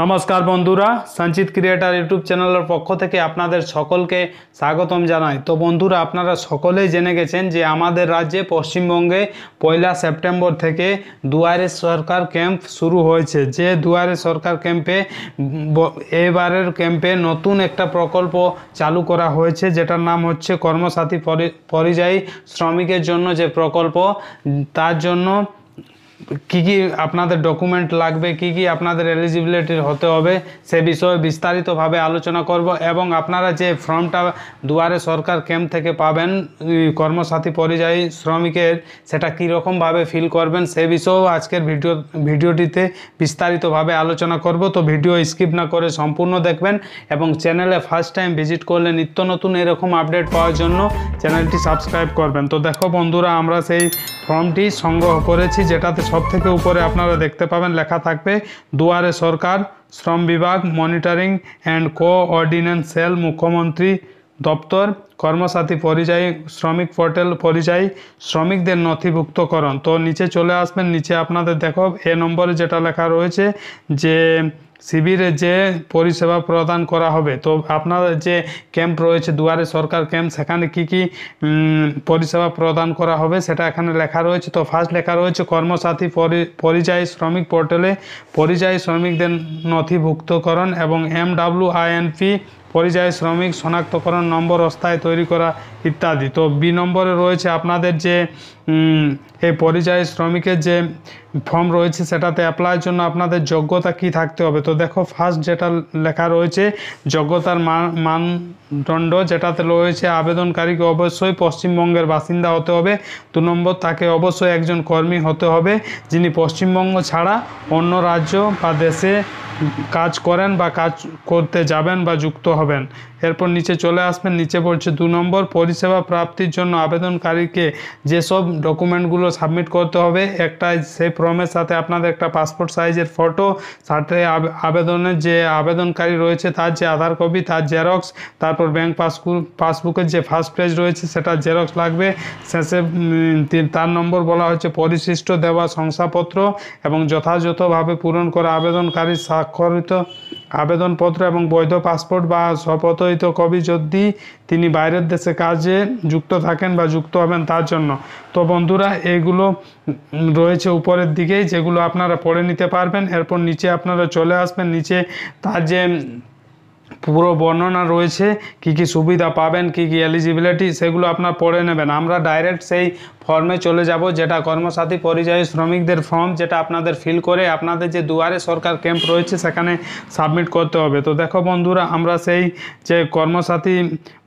নমস্কার বন্ধুরা সঞ্চিত ক্রিয়েটার ইউটিউব চ্যানেলের পক্ষ থেকে আপনাদের সকলকে স্বাগতম জানাই তো বন্ধুরা আপনারা সকলেই জেনে গেছেন যে আমাদের রাজ্যে পশ্চিমবঙ্গে পয়লা সেপ্টেম্বর থেকে দুয়ারে সরকার ক্যাম্প শুরু হয়েছে যে দুয়ারে সরকার ক্যাম্পে এবারের ক্যাম্পে নতুন একটা প্রকল্প চালু করা হয়েছে যেটার নাম হচ্ছে কর্মসাথী পরিযায়ী শ্রমিকের জন্য যে প্রকল্প তার জন্য কি কি আপনাদের ডকুমেন্ট লাগবে কি কি আপনাদের এলিজিবিলিটি হতে হবে সে বিষয়ে বিস্তারিতভাবে আলোচনা করব এবং আপনারা যে ফর্মটা দুয়ারে সরকার ক্যাম্প থেকে পাবেন কর্মসাথী পরিযায়ী শ্রমিকের সেটা কীরকমভাবে ফিল করবেন সে বিষয়েও আজকের ভিডিও ভিডিওটিতে বিস্তারিতভাবে আলোচনা করব তো ভিডিও স্কিপ না করে সম্পূর্ণ দেখবেন এবং চ্যানেলে ফার্স্ট টাইম ভিজিট করলে নিত্য নতুন এরকম আপডেট পাওয়ার জন্য চ্যানেলটি সাবস্ক্রাইব করবেন তো দেখো বন্ধুরা আমরা সেই ফর্মটি সংগ্রহ করেছি যেটাতে সব থেকে উপরে আপনারা দেখতে পাবেন লেখা থাকবে দুয়ারে সরকার শ্রম বিভাগ মনিটরিং অ্যান্ড কোঅর্ডিনেন্স সেল মুখ্যমন্ত্রী দপ্তর কর্মসাথী পরিযায়ী শ্রমিক পোর্টাল পরিযায়ী শ্রমিকদের নথিভুক্তকরণ তো নিচে চলে আসবেন নিচে আপনাদের দেখো এ নম্বরে যেটা লেখা রয়েছে যে শিবিরে যে পরিষেবা প্রদান করা হবে তো আপনাদের যে ক্যাম্প রয়েছে দুয়ারে সরকার ক্যাম্প সেখানে কি কি পরিষেবা প্রদান করা হবে সেটা এখানে লেখা রয়েছে তো ফার্স্ট লেখা রয়েছে কর্মসাথী পরিযায়ী শ্রমিক পোর্টালে পরিযায়ী শ্রমিকদের নথিভুক্তকরণ এবং এমডাব্লিউ আইএনপি পরিযায়ী শ্রমিক শনাক্তকরণ নম্বর অস্থায় তৈরি করা ইত্যাদি তো বি নম্বরে রয়েছে আপনাদের যে এই পরিযায়ী শ্রমিকের যে ফর্ম রয়েছে সেটাতে অ্যাপ্লাইয়ের জন্য আপনাদের যোগ্যতা কি থাকতে হবে তো দেখো ফার্স্ট যেটা লেখা রয়েছে যোগ্যতার মানদণ্ড যেটাতে রয়েছে আবেদনকারীকে অবশ্যই পশ্চিমবঙ্গের বাসিন্দা হতে হবে দু নম্বর তাকে অবশ্যই একজন কর্মী হতে হবে যিনি পশ্চিমবঙ্গ ছাড়া অন্য রাজ্য বা দেশে কাজ করেন বা কাজ করতে যাবেন বা যুক্ত হবেন এরপর নিচে চলে আসবেন নিচে বলছে দু নম্বর পরিষেবা প্রাপ্তির জন্য আবেদনকারীকে যেসব ডকুমেন্টগুলো সাবমিট করতে হবে একটা সেই ফর্মের সাথে আপনাদের একটা পাসপোর্ট সাইজের ফটো সাথে আবেদনের যে আবেদনকারী রয়েছে তার যে আধার কপি তার জেরক্স তারপর ব্যাংক পাসবুকের যে ফার্স্ট পেজ রয়েছে সেটা জেরক্স লাগবে শেষে তার নম্বর বলা হচ্ছে পরিশিষ্ট দেওয়া শংসাপত্র এবং যথাযথভাবে পূরণ করা আবেদনকারী স্বাক্ষরিত আবেদনপত্র এবং বৈধ পাসপোর্ট বা শপথ মনোনীত কবি যদি তিনি বাইরের দেশে কাজে যুক্ত থাকেন বা যুক্ত হবেন তার জন্য তো বন্ধুরা এগুলো রয়েছে উপরের দিকেই যেগুলো আপনারা পড়ে নিতে পারবেন এরপর নিচে আপনারা চলে আসবেন নিচে তার যে পুরো বর্ণনা রয়েছে কি কি সুবিধা পাবেন কি কি এলিজিবিলিটি সেগুলো আপনার পড়ে নেবেন আমরা ডাইরেক্ট সেই ফর্মে চলে যাব যেটা কর্মসাথী পরিযায়ী শ্রমিকদের ফর্ম যেটা আপনাদের ফিল করে আপনাদের যে দুয়ারে সরকার ক্যাম্প রয়েছে সেখানে সাবমিট করতে হবে তো দেখো বন্ধুরা আমরা সেই যে কর্মসাথী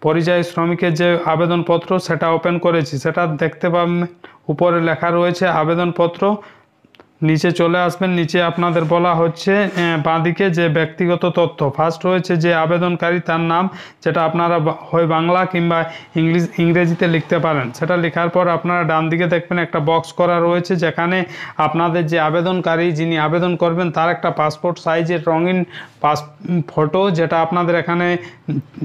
পরিযায়ী শ্রমিকের যে আবেদনপত্র সেটা ওপেন করেছি সেটা দেখতে পাবেন উপরে লেখা রয়েছে আবেদনপত্র নিচে চলে আসবেন নিচে আপনাদের বলা হচ্ছে বাঁদিকে যে ব্যক্তিগত তথ্য ফার্স্ট রয়েছে যে আবেদনকারী তার নাম যেটা আপনারা হয় বাংলা কিংবা ইংলিশ ইংরেজিতে লিখতে পারেন সেটা লেখার পর আপনারা ডান দিকে দেখবেন একটা বক্স করা রয়েছে যেখানে আপনাদের যে আবেদনকারী যিনি আবেদন করবেন তার একটা পাসপোর্ট সাইজের রঙিন পাস ফটো যেটা আপনাদের এখানে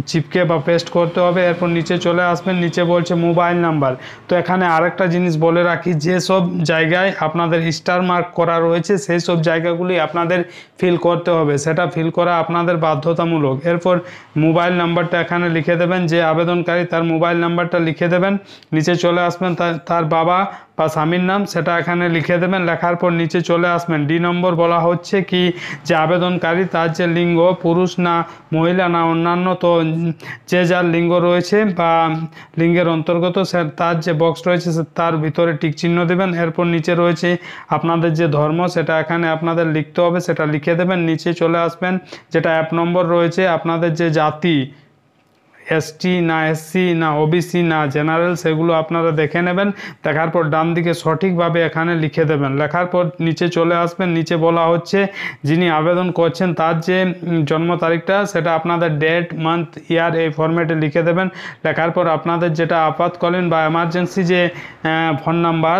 চিপকে বা পেস্ট করতে হবে এরপর নিচে চলে আসবেন নিচে বলছে মোবাইল নাম্বার তো এখানে আরেকটা জিনিস বলে রাখি যেসব জায়গায় আপনাদের স্টার মার্ক মার্ক করা রয়েছে সেই সব জায়গাগুলি আপনাদের ফিল করতে হবে সেটা ফিল করা আপনাদের বাধ্যতামূলক এরপর মোবাইল নাম্বারটা এখানে লিখে দেবেন যে আবেদনকারী তার মোবাইল নাম্বারটা লিখে দেবেন নিচে চলে আসবেন তার বাবা বা স্বামীর নাম সেটা এখানে লিখে দেবেন লেখার পর নিচে চলে আসবেন ডি নম্বর বলা হচ্ছে কি যে আবেদনকারী তার যে লিঙ্গ পুরুষ না মহিলা না অন্যান্য তো যে যার লিঙ্গ রয়েছে বা লিঙ্গের অন্তর্গত স্যার তার যে বক্স রয়েছে তার ভিতরে টিক চিহ্ন দেবেন এরপর নিচে রয়েছে আপনাদের যে ধর্ম সেটা এখানে আপনাদের লিখতে হবে সেটা লিখে দেবেন নিচে চলে আসবেন যেটা অ্যাপ নম্বর রয়েছে আপনাদের যে জাতি এসটি না এসসি না ওবিসি না জেনারেল সেগুলো আপনারা দেখে নেবেন দেখার পর ডান দিকে সঠিকভাবে এখানে লিখে দেবেন লেখার পর নিচে চলে আসবেন নিচে বলা হচ্ছে যিনি আবেদন করছেন তার যে জন্ম তারিখটা সেটা আপনাদের ডেট মান্থ ইয়ার এই ফর্ম্যাটে লিখে দেবেন লেখার পর আপনাদের যেটা আপাতকালীন বা এমার্জেন্সি যে ফোন নাম্বার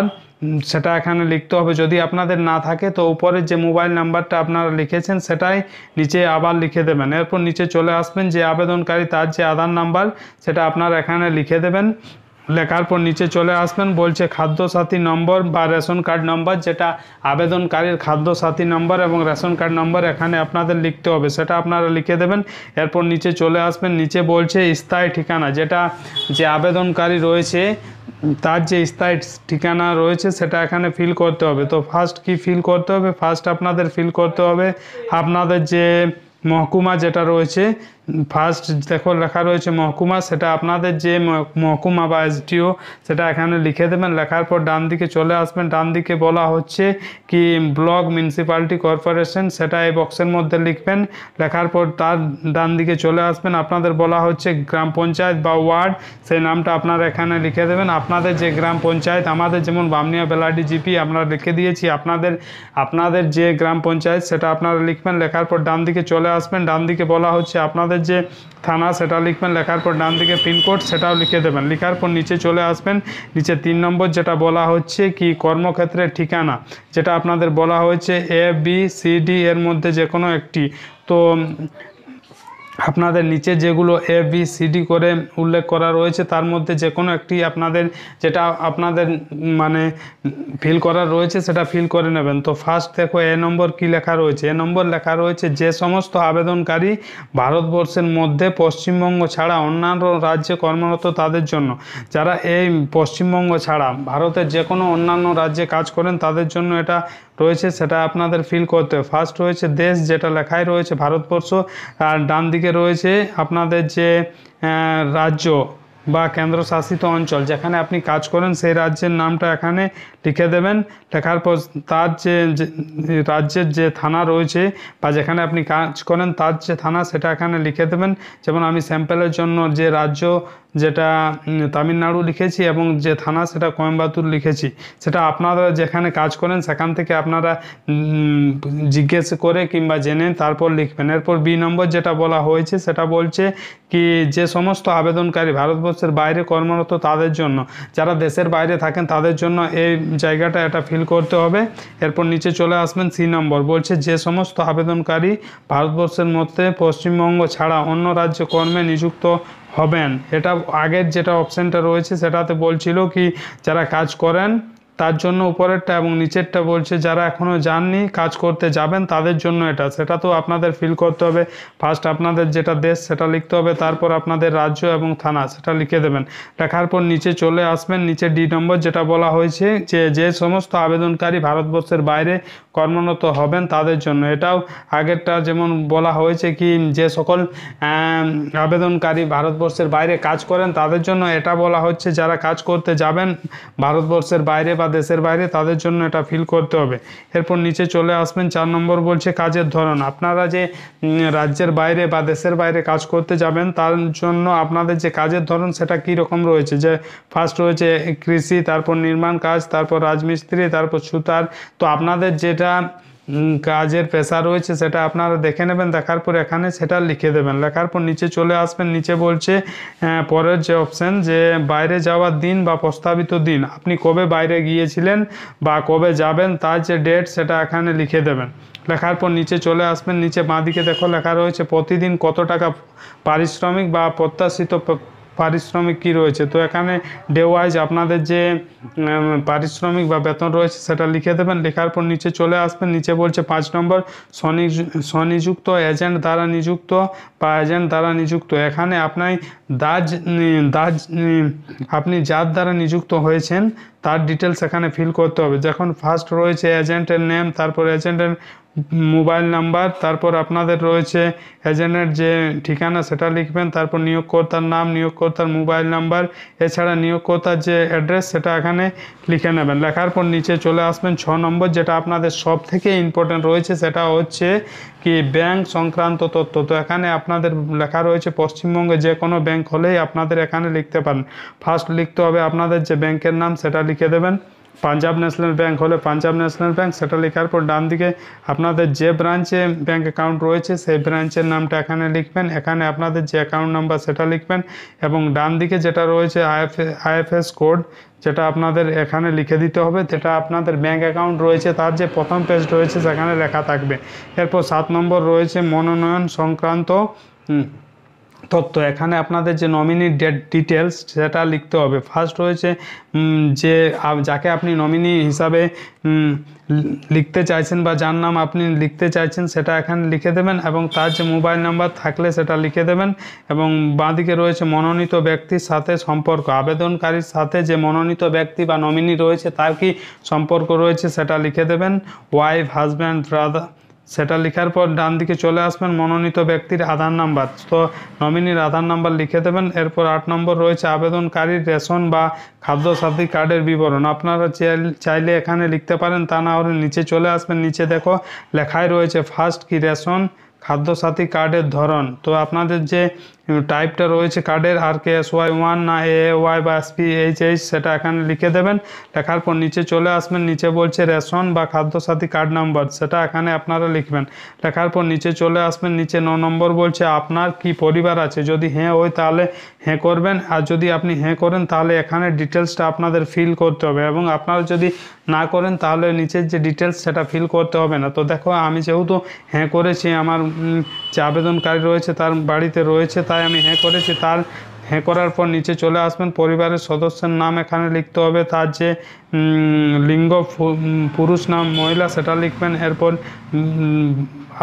সেটা এখানে লিখতে হবে যদি আপনাদের না থাকে তো উপরের যে মোবাইল নাম্বারটা আপনারা লিখেছেন সেটাই নিচে আবার লিখে দেবেন এরপর নিচে চলে আসবেন যে আবেদনকারী তার যে আধার নাম্বার সেটা আপনারা এখানে লিখে দেবেন লেখার পর নিচে চলে আসবেন বলছে খাদ্যসাথী নম্বর বা রেশন কার্ড নম্বর যেটা আবেদনকারীর খাদ্যসাথী নম্বর এবং রেশন কার্ড নম্বর এখানে আপনাদের লিখতে হবে সেটা আপনারা লিখে দেবেন এরপর নিচে চলে আসবেন নিচে বলছে স্থায়ী ঠিকানা যেটা যে আবেদনকারী রয়েছে তার যে স্থায়ী ঠিকানা রয়েছে সেটা এখানে ফিল করতে হবে তো ফার্স্ট কি ফিল করতে হবে ফার্স্ট আপনাদের ফিল করতে হবে আপনাদের যে মহকুমা যেটা রয়েছে ফার্স্ট দেখো লেখা রয়েছে মহকুমা সেটা আপনাদের যে মহকুমা বা এসডিও সেটা এখানে লিখে দেবেন লেখার পর ডান দিকে চলে আসবেন ডান দিকে বলা হচ্ছে কি ব্লক মিউনিসিপ্যালিটি কর্পোরেশন সেটা এই বক্সের মধ্যে লিখবেন লেখার পর তার ডান দিকে চলে আসবেন আপনাদের বলা হচ্ছে গ্রাম পঞ্চায়েত বা ওয়ার্ড সেই নামটা আপনারা এখানে লিখে দেবেন আপনাদের যে গ্রাম পঞ্চায়েত আমাদের যেমন বামনিয়া বেলাডি জিপি আমরা লিখে দিয়েছি আপনাদের আপনাদের যে গ্রাম পঞ্চায়েত সেটা আপনারা লিখবেন লেখার পর ডান দিকে চলে আসবেন ডান দিকে বলা হচ্ছে আপনাদের আমাদের যে থানা সেটা লিখবেন লেখার পর ডান দিকে পিনকোড সেটাও লিখে দেবেন লেখার পর নিচে চলে আসবেন নিচে তিন নম্বর যেটা বলা হচ্ছে কি কর্মক্ষেত্রের ঠিকানা যেটা আপনাদের বলা হয়েছে এ বি সি ডি এর মধ্যে যে কোনো একটি তো আপনাদের নিচে যেগুলো এ বি সি ডি করে উল্লেখ করা রয়েছে তার মধ্যে যে কোনো একটি আপনাদের যেটা আপনাদের মানে ফিল করা রয়েছে সেটা ফিল করে নেবেন তো ফার্স্ট দেখো এ নম্বর কি লেখা রয়েছে এ নম্বর লেখা রয়েছে যে সমস্ত আবেদনকারী ভারতবর্ষের মধ্যে পশ্চিমবঙ্গ ছাড়া অন্যান্য রাজ্যে কর্মরত তাদের জন্য যারা এই পশ্চিমবঙ্গ ছাড়া ভারতের যে কোনো অন্যান্য রাজ্যে কাজ করেন তাদের জন্য এটা রয়েছে সেটা আপনাদের ফিল করতে ফার্স্ট রয়েছে দেশ যেটা লেখাই রয়েছে ভারতবর্ষ আর ডান দিকে দিকে রয়েছে আপনাদের যে রাজ্য বা কেন্দ্রশাসিত অঞ্চল যেখানে আপনি কাজ করেন সেই রাজ্যের নামটা এখানে লিখে দেবেন লেখার পর তার যে রাজ্যের যে থানা রয়েছে বা যেখানে আপনি কাজ করেন তার যে থানা সেটা এখানে লিখে দেবেন যেমন আমি স্যাম্পেলের জন্য যে রাজ্য যেটা তামিলনাড়ু লিখেছি এবং যে থানা সেটা কোয়েম্বাতুর লিখেছি সেটা আপনারা যেখানে কাজ করেন সেখান থেকে আপনারা জিজ্ঞেস করে কিংবা জেনে তারপর লিখবেন এরপর বি নম্বর যেটা বলা হয়েছে সেটা বলছে কি যে সমস্ত আবেদনকারী ভারতবর্ষের বাইরে কর্মরত তাদের জন্য যারা দেশের বাইরে থাকেন তাদের জন্য এই জায়গাটা এটা ফিল করতে হবে এরপর নিচে চলে আসবেন সি নম্বর বলছে যে সমস্ত আবেদনকারী ভারতবর্ষের মধ্যে পশ্চিমবঙ্গ ছাড়া অন্য রাজ্যে কর্মে নিযুক্ত হবেন এটা আগের যেটা অপশানটা রয়েছে সেটাতে বলছিল কি যারা কাজ করেন তার জন্য উপরেরটা এবং নিচেরটা বলছে যারা এখনও যাননি কাজ করতে যাবেন তাদের জন্য এটা সেটা তো আপনাদের ফিল করতে হবে ফার্স্ট আপনাদের যেটা দেশ সেটা লিখতে হবে তারপর আপনাদের রাজ্য এবং থানা সেটা লিখে দেবেন লেখার পর নিচে চলে আসবেন নিচে ডি নম্বর যেটা বলা হয়েছে যে যে সমস্ত আবেদনকারী ভারতবর্ষের বাইরে কর্মরত হবেন তাদের জন্য এটাও আগেরটা যেমন বলা হয়েছে কি যে সকল আবেদনকারী ভারতবর্ষের বাইরে কাজ করেন তাদের জন্য এটা বলা হচ্ছে যারা কাজ করতে যাবেন ভারতবর্ষের বাইরে বা দেশের বাইরে তাদের জন্য এটা ফিল করতে হবে এরপর নিচে চলে আসবেন চার নম্বর বলছে কাজের ধরন আপনারা যে রাজ্যের বাইরে বা দেশের বাইরে কাজ করতে যাবেন তার জন্য আপনাদের যে কাজের ধরন সেটা কী রকম রয়েছে যে ফার্স্ট রয়েছে কৃষি তারপর নির্মাণ কাজ তারপর রাজমিস্ত্রি তারপর সুতার তো আপনাদের যেটা কাজের পেশা রয়েছে সেটা আপনারা দেখে নেবেন দেখার পর এখানে সেটা লিখে দেবেন লেখার পর নিচে চলে আসবেন নিচে বলছে পরের যে অপশান যে বাইরে যাওয়ার দিন বা প্রস্তাবিত দিন আপনি কবে বাইরে গিয়েছিলেন বা কবে যাবেন তার যে ডেট সেটা এখানে লিখে দেবেন লেখার পর নিচে চলে আসবেন নিচে বাঁদিকে দেখো লেখা রয়েছে প্রতিদিন কত টাকা পারিশ্রমিক বা প্রত্যাশিত পারিশ্রমিক কি রয়েছে তো এখানে ডে ওয়াইজ আপনাদের যে পারিশ্রমিক বা বেতন রয়েছে সেটা লিখে দেবেন লেখার পর নিচে চলে আসবেন নিচে বলছে পাঁচ নম্বর স্বনি স্বনিযুক্ত এজেন্ট দ্বারা নিযুক্ত বা এজেন্ট দ্বারা নিযুক্ত এখানে আপনার দাজ দাজ আপনি যার দ্বারা নিযুক্ত হয়েছেন তার ডিটেলস এখানে ফিল করতে হবে যখন ফার্স্ট রয়েছে এজেন্টের নেম তারপর এজেন্টের মোবাইল নাম্বার তারপর আপনাদের রয়েছে এজেন্টের যে ঠিকানা সেটা লিখবেন তারপর নিয়োগকর্তার নাম নিয়োগকর্তার মোবাইল নাম্বার এছাড়া নিয়োগকর্তার যে অ্যাড্রেস সেটা এখানে লিখে নেবেন লেখার পর নিচে চলে আসবেন ছ নম্বর যেটা আপনাদের সব থেকে ইম্পর্ট্যান্ট রয়েছে সেটা হচ্ছে কি ব্যাংক সংক্রান্ত তথ্য তো এখানে আপনাদের লেখা রয়েছে পশ্চিমবঙ্গে যে কোনো ব্যাংক হলেই আপনাদের এখানে লিখতে পারেন ফার্স্ট লিখতে হবে আপনাদের যে ব্যাংকের নাম সেটা লিখে দেবেন পাঞ্জাব ন্যাশনাল ব্যাঙ্ক হলে পাঞ্জাব ন্যাশনাল ব্যাঙ্ক সেটা লেখার পর ডান দিকে আপনাদের যে ব্রাঞ্চে ব্যাংক অ্যাকাউন্ট রয়েছে সেই ব্রাঞ্চের নামটা এখানে লিখবেন এখানে আপনাদের যে অ্যাকাউন্ট নাম্বার সেটা লিখবেন এবং ডান দিকে যেটা রয়েছে আইএফ আইএফএস কোড যেটা আপনাদের এখানে লিখে দিতে হবে যেটা আপনাদের ব্যাঙ্ক অ্যাকাউন্ট রয়েছে তার যে প্রথম পেজ রয়েছে সেখানে লেখা থাকবে এরপর সাত নম্বর রয়েছে মনোনয়ন সংক্রান্ত তথ্য এখানে আপনাদের যে নমিনি ডেট ডিটেলস সেটা লিখতে হবে ফার্স্ট রয়েছে যে যাকে আপনি নমিনি হিসাবে লিখতে চাইছেন বা যার নাম আপনি লিখতে চাইছেন সেটা এখানে লিখে দেবেন এবং তার যে মোবাইল নাম্বার থাকলে সেটা লিখে দেবেন এবং বাঁদিকে রয়েছে মনোনীত ব্যক্তির সাথে সম্পর্ক আবেদনকারীর সাথে যে মনোনীত ব্যক্তি বা নমিনি রয়েছে তার কি সম্পর্ক রয়েছে সেটা লিখে দেবেন ওয়াইফ হাজব্যান্ড ব্রাদার সেটা লেখার পর ডান দিকে চলে আসবেন মনোনীত ব্যক্তির আধার নাম্বার তো নমিনির আধার নাম্বার লিখে দেবেন এরপর আট নম্বর রয়েছে আবেদনকারীর রেশন বা খাদ্য সাথী কার্ডের বিবরণ আপনারা চাইলে এখানে লিখতে পারেন তা না হলে নিচে চলে আসবেন নিচে দেখো লেখায় রয়েছে ফার্স্ট কি রেশন খাদ্যসাথী কার্ডের ধরন তো আপনাদের যে টাইপটা রয়েছে কার্ডের R K S Y one না এ ওয়াই বা এস পি এইচ এইচ সেটা এখানে লিখে দেবেন লেখার পর নিচে চলে আসবেন নিচে বলছে রেশন বা খাদ্যসাথী কার্ড নাম্বার সেটা এখানে আপনারা লিখবেন লেখার পর নিচে চলে আসবেন নিচে ন নম্বর বলছে আপনার কি পরিবার আছে যদি হ্যাঁ ওই তাহলে হ্যাঁ করবেন আর যদি আপনি হ্যাঁ করেন তাহলে এখানে ডিটেলসটা আপনাদের ফিল করতে হবে এবং আপনারা যদি না করেন তাহলে নিচের যে ডিটেলস সেটা ফিল করতে হবে না তো দেখো আমি যেহেতু হ্যাঁ করেছি আমার যে আবেদনকারী রয়েছে তার বাড়িতে রয়েছে তাই আমি হ্যাঁ করেছি তার হ্যাঁ করার পর নিচে চলে আসবেন পরিবারের সদস্যের নাম এখানে লিখতে হবে তার যে লিঙ্গ পুরুষ নাম মহিলা সেটা লিখবেন এরপর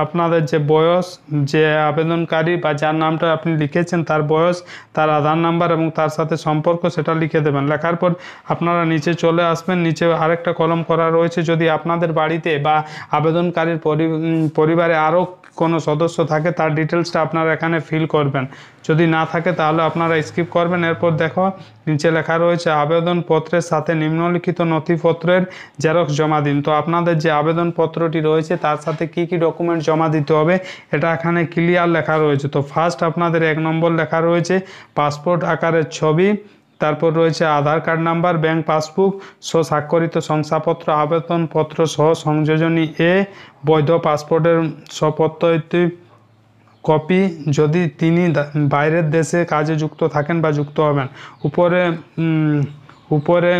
আপনাদের যে বয়স যে আবেদনকারী বা যার নামটা আপনি লিখেছেন তার বয়স তার আধার নাম্বার এবং তার সাথে সম্পর্ক সেটা লিখে দেবেন লেখার পর আপনারা নিচে চলে আসবেন নিচে আরেকটা কলম করা রয়েছে যদি আপনাদের বাড়িতে বা আবেদনকারীর পরিবারে আরও কোনো সদস্য থাকে তার ডিটেলসটা আপনারা এখানে ফিল করবেন যদি না থাকে তাহলে আপনারা স্কিপ করবেন এরপর দেখো নিচে লেখা রয়েছে আবেদনপত্রের সাথে নিম্নলিখিত নথিপত্রের জেরক্স জমা দিন তো আপনাদের যে আবেদনপত্রটি রয়েছে তার সাথে কি কি ডকুমেন্ট জমা দিতে হবে এটা এখানে ক্লিয়ার লেখা রয়েছে তো ফার্স্ট আপনাদের এক নম্বর লেখা রয়েছে পাসপোর্ট আকারের ছবি তারপর রয়েছে Aadhaar card number bank passbook সহ স্বাক্ষরিত শংসাপত্র আবেদনপত্র সহ সংযোজনী এ বৈধ পাসপোর্টের সপত্তরটি কপি যদি তিনি বাইরের দেশে কাজে যুক্ত থাকেন বা যুক্ত হবেন উপরে উপরে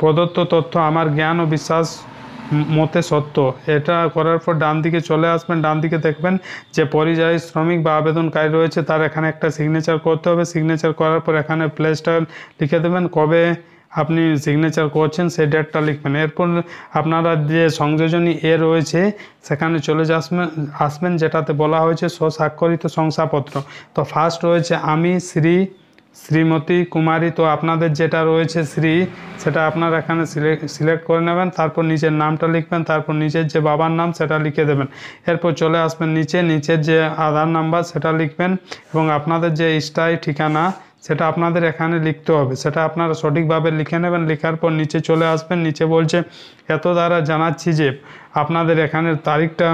প্রদত্ত তথ্য আমার জ্ঞান ও বিশ্বাস মতে সত্য এটা করার পর ডান দিকে চলে আসবেন ডান দিকে দেখবেন যে পরিযায়ী শ্রমিক বা আবেদনকারী রয়েছে তার এখানে একটা সিগনেচার করতে হবে সিগনেচার করার পর এখানে প্লেসটা লিখে দেবেন কবে আপনি সিগনেচার করছেন সেই ডেটটা লিখবেন এরপর আপনারা যে সংযোজনী এ রয়েছে সেখানে চলে আসবেন আসবেন যেটাতে বলা হয়েছে স্বস্বাক্ষরিত শংসাপত্র তো ফার্স্ট রয়েছে আমি শ্রী শ্রীমতী কুমারী তো আপনাদের যেটা রয়েছে শ্রী সেটা আপনারা এখানে সিলেক্ট করে নেবেন তারপর নিচের নামটা লিখবেন তারপর নিচের যে বাবার নাম সেটা লিখে দেবেন এরপর চলে আসবেন নিচে নিচের যে আধার নাম্বার সেটা লিখবেন এবং আপনাদের যে স্টাই ঠিকানা সেটা আপনাদের এখানে লিখতে হবে সেটা আপনারা সঠিকভাবে লিখে নেবেন লেখার পর নিচে চলে আসবেন নিচে বলছে এত দ্বারা জানাচ্ছি যে আপনাদের এখানের তারিখটা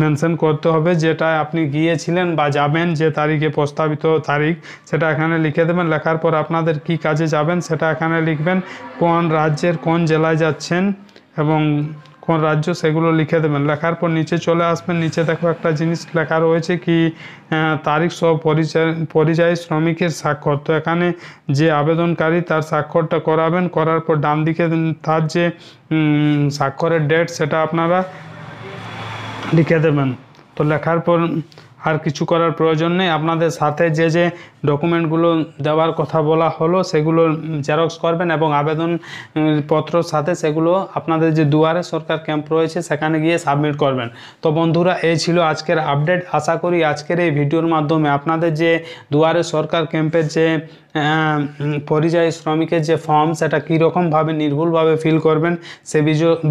মেনশন করতে হবে যেটায় আপনি গিয়েছিলেন বা যাবেন যে তারিখে প্রস্তাবিত তারিখ সেটা এখানে লিখে দেবেন লেখার পর আপনাদের কি কাজে যাবেন সেটা এখানে লিখবেন কোন রাজ্যের কোন জেলায় যাচ্ছেন এবং কোন রাজ্য সেগুলো লিখে দেবেন লেখার পর নিচে চলে আসবেন নিচে দেখো একটা জিনিস লেখা রয়েছে কি তারিখ সহ পরিচয় পরিযায়ী শ্রমিকের স্বাক্ষর তো এখানে যে আবেদনকারী তার স্বাক্ষরটা করাবেন করার পর ডান দিকে তার যে স্বাক্ষরের ডেট সেটা আপনারা লিখে দেবেন তো লেখার পর আর কিছু করার প্রয়োজন নেই আপনাদের সাথে যে যে ডকুমেন্টগুলো দেওয়ার কথা বলা হলো সেগুলো জেরক্স করবেন এবং আবেদন পত্র সাথে সেগুলো আপনাদের যে দুয়ারে সরকার ক্যাম্প রয়েছে সেখানে গিয়ে সাবমিট করবেন তো বন্ধুরা এই ছিল আজকের আপডেট আশা করি আজকের এই ভিডিওর মাধ্যমে আপনাদের যে দুয়ারে সরকার ক্যাম্পের যে পরিযায়ী শ্রমিকের যে ফর্ম সেটা কীরকমভাবে নির্ভুলভাবে ফিল করবেন সে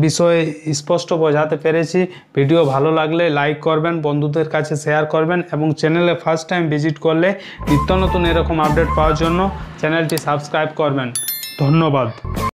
বিষয়ে স্পষ্ট বোঝাতে পেরেছি ভিডিও ভালো লাগলে লাইক করবেন বন্ধুদের কাছে শেয়ার করবেন এবং চ্যানেলে ফার্স্ট টাইম ভিজিট করলে নিত্য নতুন এরকম আপডেট পাওয়ার জন্য চ্যানেলটি সাবস্ক্রাইব করবেন ধন্যবাদ